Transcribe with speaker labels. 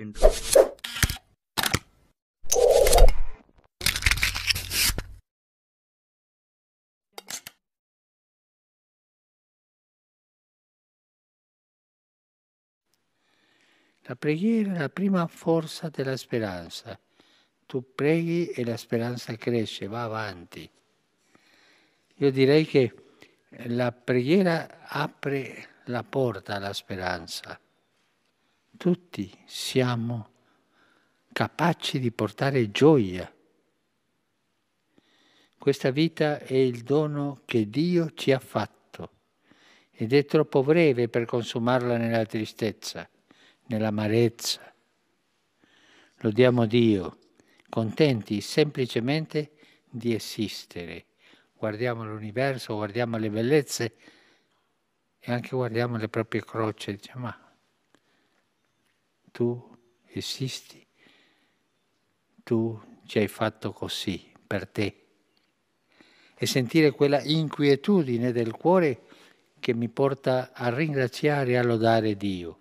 Speaker 1: second La preghiera è la prima forza della speranza. Tu preghi e la speranza cresce, va avanti. Io direi che la preghiera apre la porta alla speranza. Tutti siamo capaci di portare gioia. Questa vita è il dono che Dio ci ha fatto ed è troppo breve per consumarla nella tristezza, nell'amarezza. Lodiamo Dio, contenti semplicemente di esistere. Guardiamo l'universo, guardiamo le bellezze e anche guardiamo le proprie croce, diciamo, ma tu esisti, tu ci hai fatto così per te. E sentire quella inquietudine del cuore che mi porta a ringraziare e a lodare Dio.